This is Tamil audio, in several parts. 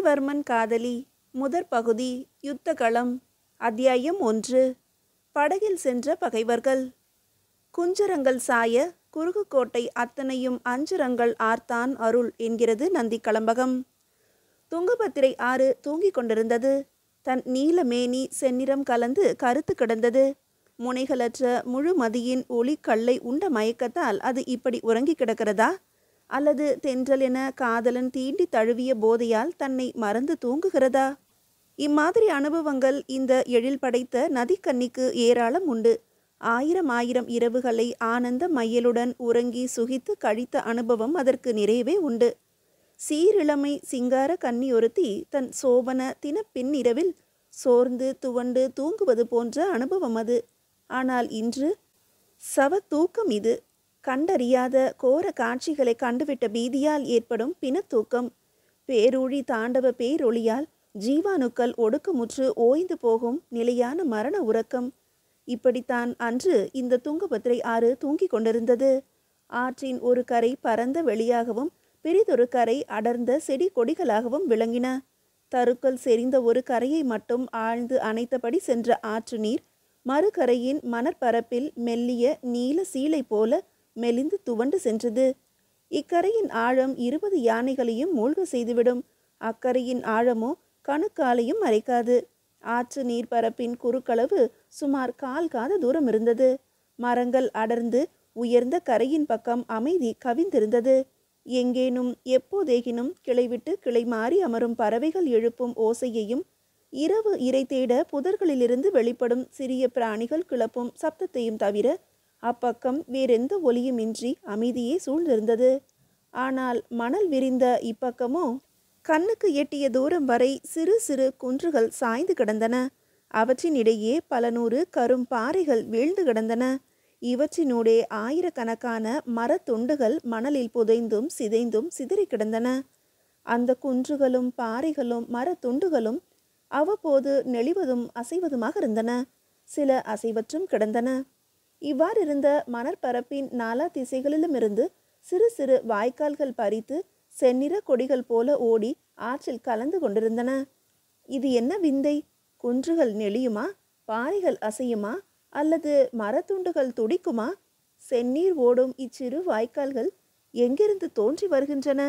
ஆதிவர்மன் காதலி முதற் பகுதி யுத்தகளம் அத்தியாயம் ஒன்று படகில் சென்ற பகைவர்கள் குஞ்சரங்கள் சாய கோட்டை அத்தனையும் அஞ்சுரங்கள் ஆர்த்தான் அருள் என்கிறது நந்தி கலம்பகம் துங்கபத்திரை ஆறு தூங்கிக் கொண்டிருந்தது தன் நீல மேனி செந்நிறம் கலந்து கருத்து கிடந்தது முனைகளற்ற முழுமதியின் ஒளி கல்லை உண்ட மயக்கத்தால் அது இப்படி உறங்கி கிடக்கிறதா அல்லது தென்றல் என காதலன் தீண்டி தழுவிய போதையால் தன்னை மறந்து தூங்குகிறதா இம்மாதிரி அனுபவங்கள் இந்த எழில் படைத்த நதிக்கன்னிக்கு ஏராளம் உண்டு ஆயிரம் ஆயிரம் இரவுகளை ஆனந்த மையலுடன் உறங்கி சுகித்து கழித்த அனுபவம் அதற்கு நிறைவே உண்டு சீரிளமை சிங்கார கன்னி ஒருத்தி தன் சோபன தினப்பின் இரவில் சோர்ந்து துவண்டு தூங்குவது போன்ற அனுபவம் அது ஆனால் இன்று சவ தூக்கம் இது கண்டறியாத கோர காட்சிகளை கண்டுவிட்ட பீதியால் ஏற்படும் பிணத்தூக்கம் பேரூழி தாண்டவ பேரொளியால் ஜீவாணுக்கள் ஒடுக்குமுற்று ஓய்ந்து போகும் நிலையான மரண உறக்கம் இப்படித்தான் அன்று இந்த துங்கபத்திரை ஆறு தூங்கிக் கொண்டிருந்தது ஆற்றின் ஒரு கரை பரந்த வெளியாகவும் பிரிதொரு கரை அடர்ந்த செடி கொடிகளாகவும் விளங்கின தருக்கள் செறிந்த ஒரு கரையை மட்டும் ஆழ்ந்து அணைத்தபடி சென்ற ஆற்று நீர் மறுகரையின் மணற்பரப்பில் மெல்லிய நீல சீலை போல மெலிந்து துவண்டு சென்றது இக்கரையின் ஆழம் இருபது யானைகளையும் மூழ்க செய்துவிடும் அக்கரையின் ஆழமோ கணுக்காலையும் மறைக்காது ஆற்று நீர்ப்பரப்பின் குறுக்களவு சுமார் கால் காத தூரம் இருந்தது மரங்கள் அடர்ந்து உயர்ந்த கரையின் பக்கம் அமைதி கவிந்திருந்தது எங்கேனும் எப்போதேகினும் கிளைவிட்டு கிளை மாறி அமரும் பறவைகள் எழுப்பும் ஓசையையும் இரவு இறை தேட புதர்களிலிருந்து வெளிப்படும் சிறிய பிராணிகள் கிளப்பும் சப்தத்தையும் தவிர அப்பக்கம் வேறெந்த ஒலியுமின்றி அமைதியே சூழ்ந்திருந்தது ஆனால் மணல் விரிந்த இப்பக்கமோ கண்ணுக்கு எட்டிய தூரம் வரை சிறு சிறு குன்றுகள் சாய்ந்து கிடந்தன அவற்றினிடையே பல நூறு கரும் பாறைகள் வீழ்ந்து கிடந்தன இவற்றினூடே ஆயிரக்கணக்கான மரத்துண்டுகள் மணலில் புதைந்தும் சிதைந்தும் சிதறி கிடந்தன அந்த குன்றுகளும் பாறைகளும் மரத்துண்டுகளும் அவ்வப்போது நெளிவதும் அசைவதுமாக இருந்தன சில அசைவற்றும் கிடந்தன இவ்வாறிருந்த மணற்பரப்பின் நாலா இருந்து சிறு சிறு வாய்க்கால்கள் பறித்து செந்நிற கொடிகள் போல ஓடி ஆற்றில் கலந்து கொண்டிருந்தன இது என்ன விந்தை குன்றுகள் நெளியுமா பாறைகள் அசையுமா அல்லது மரத்துண்டுகள் துடிக்குமா செந்நீர் ஓடும் இச்சிறு வாய்க்கால்கள் எங்கிருந்து தோன்றி வருகின்றன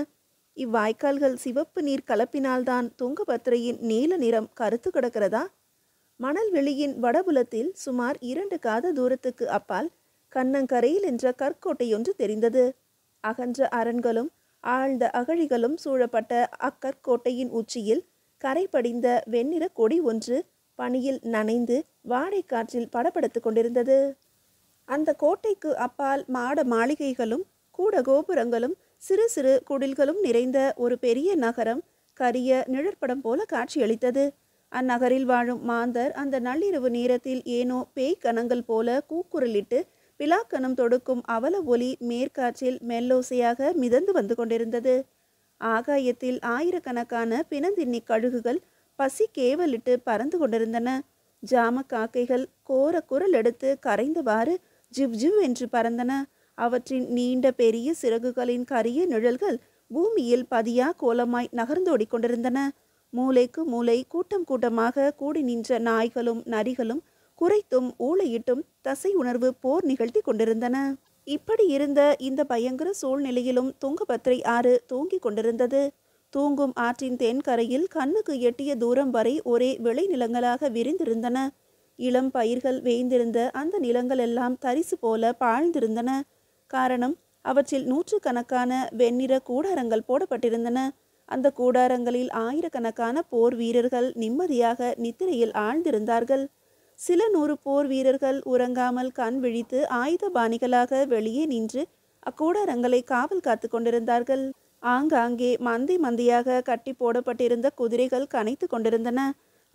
இவ்வாய்க்கால்கள் சிவப்பு நீர் கலப்பினால்தான் துங்கபத்திரையின் நீல நிறம் கருத்து கிடக்கிறதா மணல் வெளியின் வடபுலத்தில் சுமார் இரண்டு காத தூரத்துக்கு அப்பால் கண்ணங்கரையில் என்ற கற்கோட்டையொன்று தெரிந்தது அகன்ற அரண்களும் ஆழ்ந்த அகழிகளும் சூழப்பட்ட அக்கற்கோட்டையின் உச்சியில் கரை படிந்த வெண்ணிற கொடி ஒன்று பனியில் நனைந்து வாடைக்காற்றில் படப்படுத்து கொண்டிருந்தது அந்த கோட்டைக்கு அப்பால் மாட மாளிகைகளும் கூட கோபுரங்களும் சிறு சிறு குடில்களும் நிறைந்த ஒரு பெரிய நகரம் கரிய நிழற்படம் போல காட்சியளித்தது அந்நகரில் வாழும் மாந்தர் அந்த நள்ளிரவு நேரத்தில் ஏனோ பேய் கணங்கள் போல கூக்குரலிட்டு பிலாக்கணம் தொடுக்கும் அவல ஒலி மேற்காற்றில் மெல்லோசையாக மிதந்து வந்து கொண்டிருந்தது ஆகாயத்தில் ஆயிரக்கணக்கான பிணந்தின்னி கழுகுகள் பசி கேவலிட்டு பறந்து கொண்டிருந்தன ஜாம காக்கைகள் கோர குரல் எடுத்து கரைந்தவாறு ஜிவ் ஜிவ் என்று பறந்தன அவற்றின் நீண்ட பெரிய சிறகுகளின் கரிய நிழல்கள் பூமியில் பதியா கோலமாய் நகர்ந்தோடிக்கொண்டிருந்தன மூலைக்கு மூலை கூட்டம் கூட்டமாக கூடி நின்ற நாய்களும் நரிகளும் குறைத்தும் ஊளையிட்டும் தசை உணர்வு போர் நிகழ்த்தி கொண்டிருந்தன இப்படி இருந்த இந்த பயங்கர சூழ்நிலையிலும் துங்கபத்திரை ஆறு தூங்கிக் கொண்டிருந்தது தூங்கும் ஆற்றின் தென்கரையில் கண்ணுக்கு எட்டிய தூரம் வரை ஒரே விளை நிலங்களாக விரிந்திருந்தன இளம் பயிர்கள் வேய்ந்திருந்த அந்த நிலங்கள் எல்லாம் தரிசு போல பாழ்ந்திருந்தன காரணம் அவற்றில் நூற்றுக்கணக்கான வெண்ணிற கூடாரங்கள் போடப்பட்டிருந்தன அந்த கூடாரங்களில் ஆயிரக்கணக்கான போர் வீரர்கள் நிம்மதியாக நித்திரையில் ஆழ்ந்திருந்தார்கள் சில நூறு போர் வீரர்கள் உறங்காமல் கண் விழித்து ஆயுத பாணிகளாக வெளியே நின்று அக்கூடாரங்களை காவல் காத்து கொண்டிருந்தார்கள் ஆங்காங்கே மந்தி மந்தியாக கட்டி போடப்பட்டிருந்த குதிரைகள் கனைத்து கொண்டிருந்தன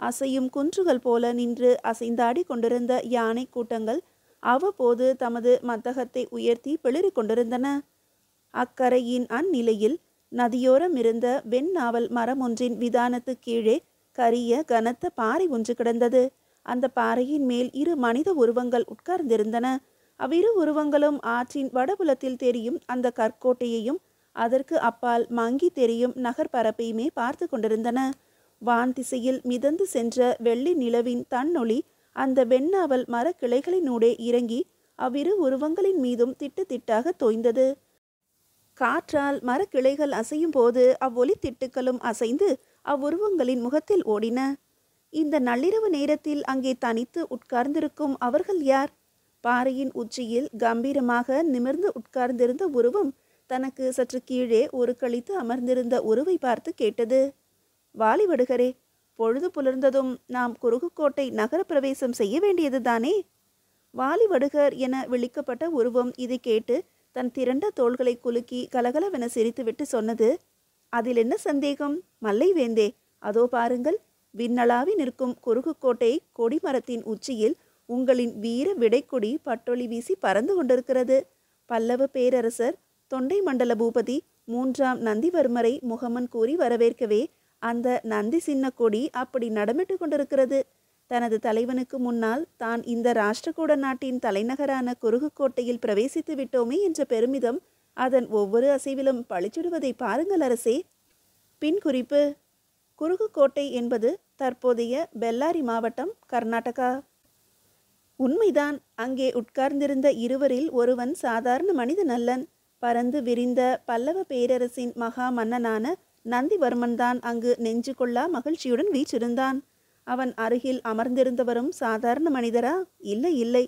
அசையும் குன்றுகள் போல நின்று அசைந்தாடி கொண்டிருந்த யானை கூட்டங்கள் அவ்வப்போது தமது மத்தகத்தை உயர்த்தி பிளிறு கொண்டிருந்தன அக்கரையின் அந்நிலையில் நதியோரம் இருந்த வெண்ணாவல் மரம் ஒன்றின் விதானத்து கீழே கரிய கனத்த பாறை ஒன்று கிடந்தது அந்த பாறையின் மேல் இரு மனித உருவங்கள் உட்கார்ந்திருந்தன அவ்விரு உருவங்களும் ஆற்றின் வடபுலத்தில் தெரியும் அந்த கற்கோட்டையையும் அதற்கு அப்பால் மங்கி தெரியும் நகர்பரப்பையுமே பார்த்து கொண்டிருந்தன வான் திசையில் மிதந்து சென்ற வெள்ளி நிலவின் தன்னொளி அந்த வெண்ணாவல் மரக்கிளைகளினூடே இறங்கி அவ்விரு உருவங்களின் மீதும் திட்டு திட்டாக தோய்ந்தது காற்றால் மரக்கிளைகள் அசையும் போது அவ்வொலி திட்டுக்களும் அசைந்து அவ்வுருவங்களின் முகத்தில் ஓடின இந்த நள்ளிரவு நேரத்தில் அங்கே தனித்து உட்கார்ந்திருக்கும் அவர்கள் யார் பாறையின் உச்சியில் கம்பீரமாக நிமிர்ந்து உட்கார்ந்திருந்த உருவம் தனக்கு சற்று கீழே ஒரு கழித்து அமர்ந்திருந்த உருவை பார்த்து கேட்டது வாலிவடுகரே பொழுது புலர்ந்ததும் நாம் குறுகுக்கோட்டை நகர பிரவேசம் செய்ய வேண்டியதுதானே வாலிவடுகர் என விழிக்கப்பட்ட உருவம் இதை கேட்டு தன் திரண்ட தோள்களை குலுக்கி கலகலவென சிரித்துவிட்டு சொன்னது அதில் என்ன சந்தேகம் மல்லை வேந்தே அதோ பாருங்கள் விண்ணளாவி நிற்கும் குறுகுக்கோட்டை கொடிமரத்தின் உச்சியில் உங்களின் வீர விடைக்கொடி பட்டொளி வீசி பறந்து கொண்டிருக்கிறது பல்லவ பேரரசர் தொண்டை மண்டல பூபதி மூன்றாம் நந்திவர்மரை முகமன் கூறி வரவேற்கவே அந்த நந்தி சின்ன கொடி அப்படி நடமிட்டு கொண்டிருக்கிறது தனது தலைவனுக்கு முன்னால் தான் இந்த ராஷ்டிரகூட நாட்டின் தலைநகரான கோட்டையில் பிரவேசித்து விட்டோமே என்ற பெருமிதம் அதன் ஒவ்வொரு அசைவிலும் பழிச்சிடுவதை பாருங்கள் அரசே பின் குறிப்பு கோட்டை என்பது தற்போதைய பெல்லாரி மாவட்டம் கர்நாடகா உண்மைதான் அங்கே உட்கார்ந்திருந்த இருவரில் ஒருவன் சாதாரண மனிதன் அல்லன் பறந்து விரிந்த பல்லவ பேரரசின் மகா மன்னனான நந்திவர்மன் தான் அங்கு நெஞ்சு கொள்ளா மகிழ்ச்சியுடன் வீச்சிருந்தான் அவன் அருகில் அமர்ந்திருந்தவரும் சாதாரண மனிதரா இல்லை இல்லை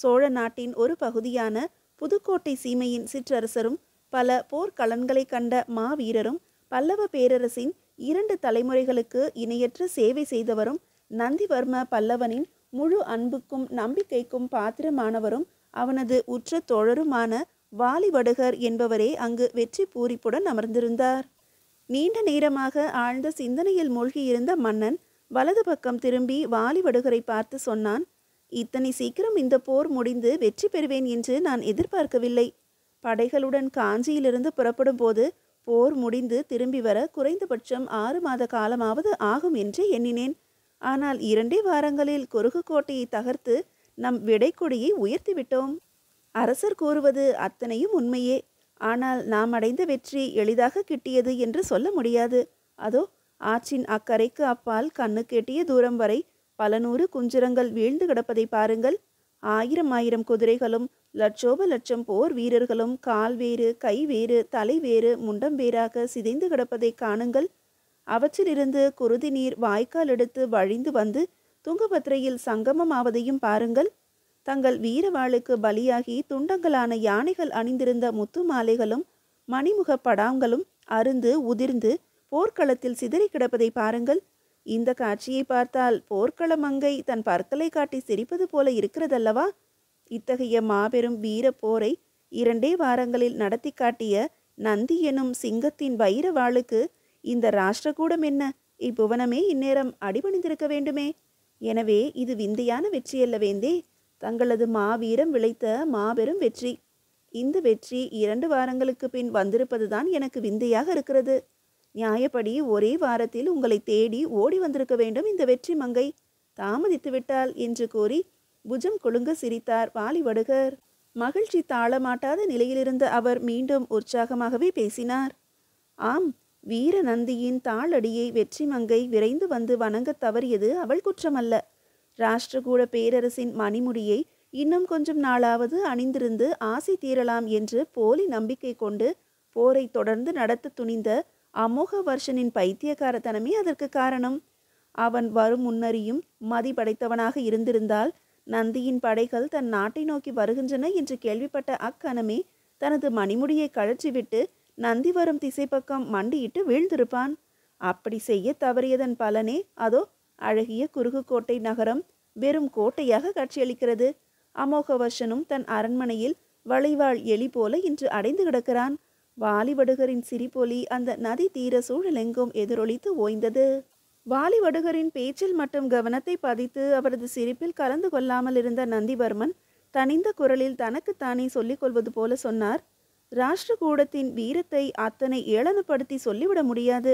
சோழ நாட்டின் ஒரு பகுதியான புதுக்கோட்டை சீமையின் சிற்றரசரும் பல போர்க்களன்களை கண்ட மாவீரரும் பல்லவ பேரரசின் இரண்டு தலைமுறைகளுக்கு இணையற்ற சேவை செய்தவரும் நந்திவர்ம பல்லவனின் முழு அன்புக்கும் நம்பிக்கைக்கும் பாத்திரமானவரும் அவனது உற்ற தோழருமான வாலிவடுகர் என்பவரே அங்கு வெற்றி பூரிப்புடன் அமர்ந்திருந்தார் நீண்ட நேரமாக ஆழ்ந்த சிந்தனையில் மூழ்கியிருந்த மன்னன் வலது பக்கம் திரும்பி வாலிவடுகரை பார்த்து சொன்னான் இத்தனை சீக்கிரம் இந்த போர் முடிந்து வெற்றி பெறுவேன் என்று நான் எதிர்பார்க்கவில்லை படைகளுடன் காஞ்சியிலிருந்து புறப்படும் போது போர் முடிந்து திரும்பி வர குறைந்தபட்சம் ஆறு மாத காலமாவது ஆகும் என்று எண்ணினேன் ஆனால் இரண்டே வாரங்களில் குறுகு கோட்டையை தகர்த்து நம் விடைக்கொடியை உயர்த்திவிட்டோம் அரசர் கூறுவது அத்தனையும் உண்மையே ஆனால் நாம் அடைந்த வெற்றி எளிதாக கிட்டியது என்று சொல்ல முடியாது அதோ ஆற்றின் அக்கரைக்கு அப்பால் கண்ணுக்கெட்டிய தூரம் வரை பல நூறு குஞ்சிரங்கள் வீழ்ந்து கிடப்பதை பாருங்கள் ஆயிரம் ஆயிரம் குதிரைகளும் லட்சோப லட்சம் போர் வீரர்களும் கால் வேறு கை வேறு தலை வேறு முண்டம் வேறாக சிதைந்து கிடப்பதை காணுங்கள் அவற்றிலிருந்து குருதி நீர் வாய்க்கால் எடுத்து வழிந்து வந்து துங்கபத்திரையில் சங்கமம் ஆவதையும் பாருங்கள் தங்கள் வீரவாளுக்கு பலியாகி துண்டங்களான யானைகள் அணிந்திருந்த முத்து மாலைகளும் மணிமுக படாங்களும் அருந்து உதிர்ந்து போர்க்களத்தில் சிதறி கிடப்பதை பாருங்கள் இந்த காட்சியை பார்த்தால் போர்க்கள மங்கை தன் பற்களை காட்டி சிரிப்பது போல இருக்கிறதல்லவா இத்தகைய மாபெரும் வீர போரை இரண்டே வாரங்களில் நடத்தி காட்டிய நந்தி எனும் சிங்கத்தின் வைர வாளுக்கு இந்த ராஷ்டிரகூடம் என்ன இப்புவனமே இந்நேரம் அடிபணிந்திருக்க வேண்டுமே எனவே இது விந்தையான வெற்றியல்ல வேந்தே தங்களது மாவீரம் விளைத்த மாபெரும் வெற்றி இந்த வெற்றி இரண்டு வாரங்களுக்கு பின் வந்திருப்பதுதான் எனக்கு விந்தையாக இருக்கிறது நியாயப்படி ஒரே வாரத்தில் உங்களை தேடி ஓடி வந்திருக்க வேண்டும் இந்த வெற்றி மங்கை தாமதித்து விட்டால் என்று கூறி புஜம் கொழுங்க சிரித்தார் வாலிவடுகர் மகிழ்ச்சி தாளமாட்டாத நிலையிலிருந்து அவர் மீண்டும் உற்சாகமாகவே பேசினார் ஆம் வீர நந்தியின் தாளடியை வெற்றி மங்கை விரைந்து வந்து வணங்கத் தவறியது அவள் குற்றமல்ல ராஷ்டிரகூட பேரரசின் மணிமுடியை இன்னும் கொஞ்சம் நாளாவது அணிந்திருந்து ஆசை தீரலாம் என்று போலி நம்பிக்கை கொண்டு போரை தொடர்ந்து நடத்த துணிந்த அமோக வர்ஷனின் பைத்தியக்காரத்தனமே அதற்கு காரணம் அவன் வரும் முன்னறியும் மதி படைத்தவனாக இருந்திருந்தால் நந்தியின் படைகள் தன் நாட்டை நோக்கி வருகின்றன என்று கேள்விப்பட்ட அக்கணமே தனது மணிமுடியை கழற்றிவிட்டு நந்தி வரும் திசை பக்கம் மண்டியிட்டு வீழ்ந்திருப்பான் அப்படி செய்ய தவறியதன் பலனே அதோ அழகிய கோட்டை நகரம் வெறும் கோட்டையாக காட்சியளிக்கிறது அமோகவர்ஷனும் தன் அரண்மனையில் வளைவாள் எலி போல இன்று அடைந்து கிடக்கிறான் வாலிவடுகரின் சிரிப்பொலி அந்த நதி தீர சூழலெங்கும் எதிரொலித்து ஓய்ந்தது வாலிவடுகரின் பேச்சில் மட்டும் கவனத்தை பதித்து அவரது சிரிப்பில் கலந்து கொள்ளாமல் இருந்த நந்திவர்மன் தனிந்த குரலில் தனக்குத்தானே சொல்லிக் கொள்வது போல சொன்னார் ராஷ்டிரகூடத்தின் வீரத்தை அத்தனை ஏளனப்படுத்தி சொல்லிவிட முடியாது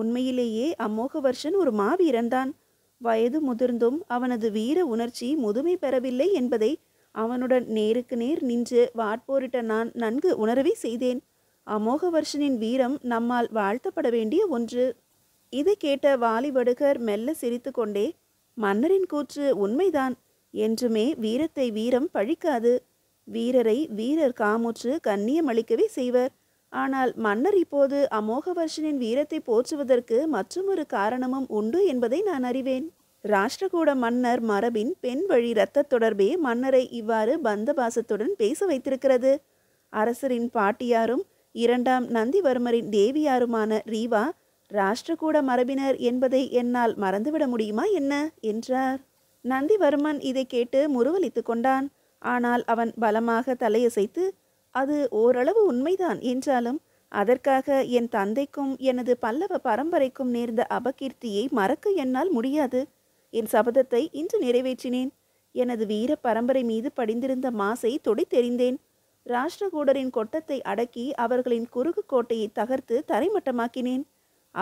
உண்மையிலேயே அம்மோக வருஷன் ஒரு மாவீரன்தான் வயது முதிர்ந்தும் அவனது வீர உணர்ச்சி முதுமை பெறவில்லை என்பதை அவனுடன் நேருக்கு நேர் நின்று வாட்போரிட்ட நான் நன்கு உணரவே செய்தேன் அமோகவர்ஷனின் வீரம் நம்மால் வாழ்த்தப்பட வேண்டிய ஒன்று இது கேட்ட வாலிவடுகர் மெல்ல சிரித்து கொண்டே மன்னரின் கூற்று உண்மைதான் என்றுமே வீரத்தை வீரம் பழிக்காது வீரரை வீரர் காமுற்று கண்ணியம் அளிக்கவே செய்வர் ஆனால் மன்னர் இப்போது அமோகவர்ஷனின் வீரத்தை போற்றுவதற்கு மற்றொரு காரணமும் உண்டு என்பதை நான் அறிவேன் ராஷ்டிரகூட மன்னர் மரபின் பெண் வழி இரத்த தொடர்பே மன்னரை இவ்வாறு பந்தபாசத்துடன் பேச வைத்திருக்கிறது அரசரின் பாட்டியாரும் இரண்டாம் நந்திவர்மரின் தேவியாருமான ரீவா ராஷ்டிரகூட மரபினர் என்பதை என்னால் மறந்துவிட முடியுமா என்ன என்றார் நந்திவர்மன் இதை கேட்டு முருவலித்து கொண்டான் ஆனால் அவன் பலமாக தலையசைத்து அது ஓரளவு உண்மைதான் என்றாலும் அதற்காக என் தந்தைக்கும் எனது பல்லவ பரம்பரைக்கும் நேர்ந்த அபகீர்த்தியை மறக்க என்னால் முடியாது என் சபதத்தை இன்று நிறைவேற்றினேன் எனது வீர பரம்பரை மீது படிந்திருந்த மாசை தொடி தெரிந்தேன் ராஷ்டிரகூடரின் கொட்டத்தை அடக்கி அவர்களின் குறுகு கோட்டையை தகர்த்து தரைமட்டமாக்கினேன்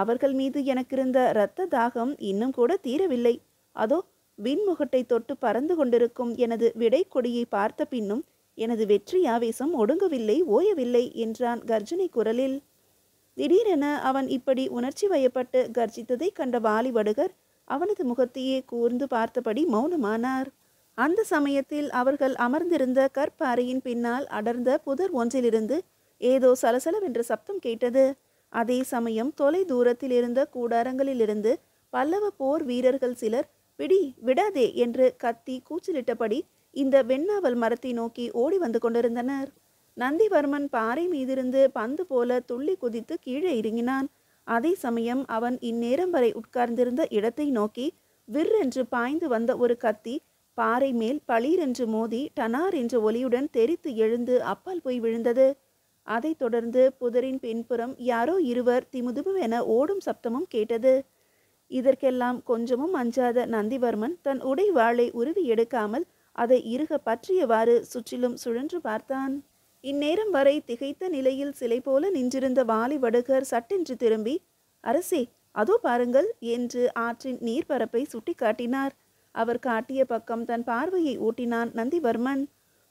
அவர்கள் மீது எனக்கிருந்த இரத்த தாகம் இன்னும் கூட தீரவில்லை அதோ விண்முகட்டை தொட்டு பறந்து கொண்டிருக்கும் எனது விடை கொடியை பார்த்த பின்னும் எனது வெற்றி ஆவேசம் ஒடுங்கவில்லை ஓயவில்லை என்றான் கர்ஜனை குரலில் திடீரென அவன் இப்படி உணர்ச்சி வயப்பட்டு கர்ஜித்ததை கண்ட வாலிவடுகர் அவனது முகத்தையே கூர்ந்து பார்த்தபடி மௌனமானார் அந்த சமயத்தில் அவர்கள் அமர்ந்திருந்த கற்பாறையின் பின்னால் அடர்ந்த புதர் ஒன்றிலிருந்து ஏதோ சலசலவென்ற சப்தம் கேட்டது அதே சமயம் தொலை தூரத்தில் இருந்த கூடாரங்களிலிருந்து பல்லவ போர் வீரர்கள் சிலர் பிடி விடாதே என்று கத்தி கூச்சலிட்டபடி இந்த வெண்ணாவல் மரத்தை நோக்கி ஓடி வந்து கொண்டிருந்தனர் நந்திவர்மன் பாறை மீதிருந்து பந்து போல துள்ளி குதித்து கீழே இறங்கினான் அதே சமயம் அவன் இந்நேரம் வரை உட்கார்ந்திருந்த இடத்தை நோக்கி விற்றென்று பாய்ந்து வந்த ஒரு கத்தி பாறை மேல் பளீர் என்று மோதி டனார் என்ற ஒலியுடன் தெரித்து எழுந்து அப்பால் போய் விழுந்தது அதைத் தொடர்ந்து புதரின் பின்புறம் யாரோ இருவர் திமுதுபுவென ஓடும் சப்தமும் கேட்டது இதற்கெல்லாம் கொஞ்சமும் அஞ்சாத நந்திவர்மன் தன் உடை வாளை உருவி எடுக்காமல் அதை இருக பற்றியவாறு சுற்றிலும் சுழன்று பார்த்தான் இந்நேரம் வரை திகைத்த நிலையில் சிலை போல நின்றிருந்த வாலி வடுகர் சட்டென்று திரும்பி அரசே அதோ பாருங்கள் என்று ஆற்றின் நீர்பரப்பை சுட்டிக்காட்டினார் அவர் காட்டிய பக்கம் தன் பார்வையை ஊட்டினான் நந்திவர்மன்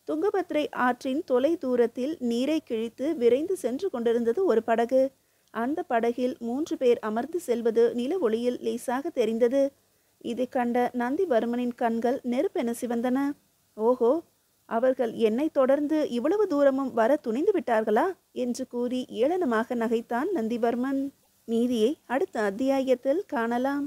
துங்கபத்ரை ஆற்றின் தொலை தூரத்தில் நீரை கிழித்து விரைந்து சென்று கொண்டிருந்தது ஒரு படகு அந்த படகில் மூன்று பேர் அமர்ந்து செல்வது நில ஒளியில் லேசாக தெரிந்தது இதை கண்ட நந்திவர்மனின் கண்கள் நெருப்பென சிவந்தன ஓஹோ அவர்கள் என்னை தொடர்ந்து இவ்வளவு தூரமும் வர துணிந்து விட்டார்களா என்று கூறி ஏளனமாக நகைத்தான் நந்திவர்மன் மீதியை அடுத்த அத்தியாயத்தில் காணலாம்